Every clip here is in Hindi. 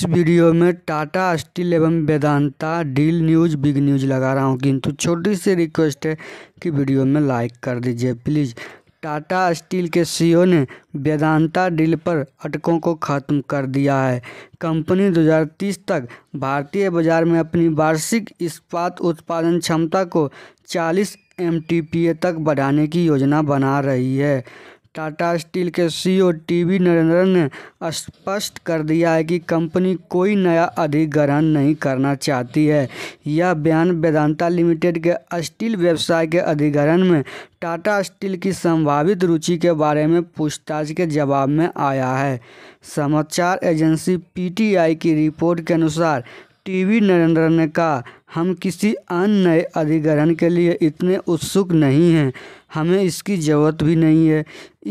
इस वीडियो में टाटा स्टील एवं Vedanta deal news big news लगा रहा हूँ किंतु छोटी सी रिक्वेस्ट है कि वीडियो में लाइक कर दीजिए प्लीज़ टाटा स्टील के सीईओ ने वेदांता डील पर अटकों को ख़त्म कर दिया है कंपनी 2030 तक भारतीय बाज़ार में अपनी वार्षिक इस्पात उत्पादन क्षमता को 40 एम तक बढ़ाने की योजना बना रही है टाटा स्टील के सीईओ e टीवी नरेंद्रन ने स्पष्ट कर दिया है कि कंपनी कोई नया अधिग्रहण नहीं करना चाहती है यह बयान वेदांता लिमिटेड के स्टील व्यवसाय के अधिग्रहण में टाटा स्टील की संभावित रुचि के बारे में पूछताछ के जवाब में आया है समाचार एजेंसी पीटीआई की रिपोर्ट के अनुसार टीवी नरेंद्र ने कहा हम किसी अन्य नए अधिग्रहण के लिए इतने उत्सुक नहीं हैं हमें इसकी ज़रूरत भी नहीं है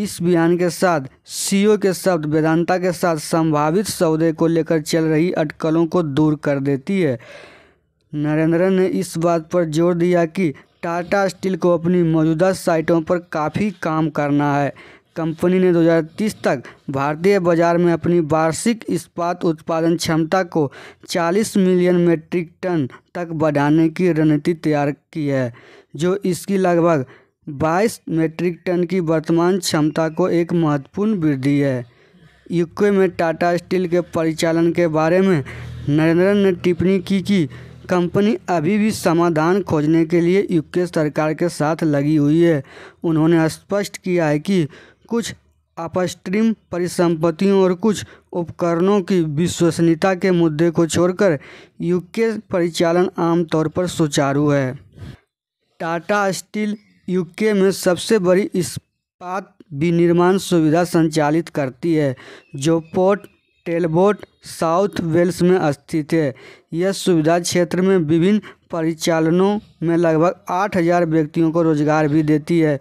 इस बयान के साथ सीईओ के शब्द वेदांता के साथ संभावित सौदे को लेकर चल रही अटकलों को दूर कर देती है नरेंद्र ने इस बात पर जोर दिया कि टाटा स्टील को अपनी मौजूदा साइटों पर काफ़ी काम करना है कंपनी ने 2030 तक भारतीय बाजार में अपनी वार्षिक इस्पात उत्पादन क्षमता को 40 मिलियन मेट्रिक टन तक बढ़ाने की रणनीति तैयार की है जो इसकी लगभग 22 मेट्रिक टन की वर्तमान क्षमता को एक महत्वपूर्ण वृद्धि है यूके में टाटा स्टील के परिचालन के बारे में नरेंद्र ने टिप्पणी की कि कंपनी अभी भी समाधान खोजने के लिए यूके सरकार के साथ लगी हुई है उन्होंने स्पष्ट किया है कि कुछ अपस्ट्रीम परिसंपत्तियों और कुछ उपकरणों की विश्वसनीयता के मुद्दे को छोड़कर यूके परिचालन आमतौर पर सुचारू है टाटा स्टील यूके में सबसे बड़ी इस्पात विनिर्माण सुविधा संचालित करती है जो पोर्ट टेलबोट साउथ वेल्स में स्थित है यह सुविधा क्षेत्र में विभिन्न परिचालनों में लगभग आठ हज़ार व्यक्तियों को रोजगार भी देती है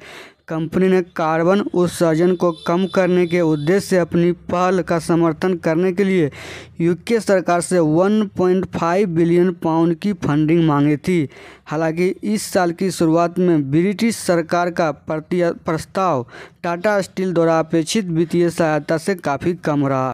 कंपनी ने कार्बन उत्सर्जन को कम करने के उद्देश्य से अपनी पहल का समर्थन करने के लिए यूके सरकार से 1.5 बिलियन पाउंड की फंडिंग मांगी थी हालांकि इस साल की शुरुआत में ब्रिटिश सरकार का प्रस्ताव टाटा स्टील द्वारा अपेक्षित वित्तीय सहायता से काफ़ी कम रहा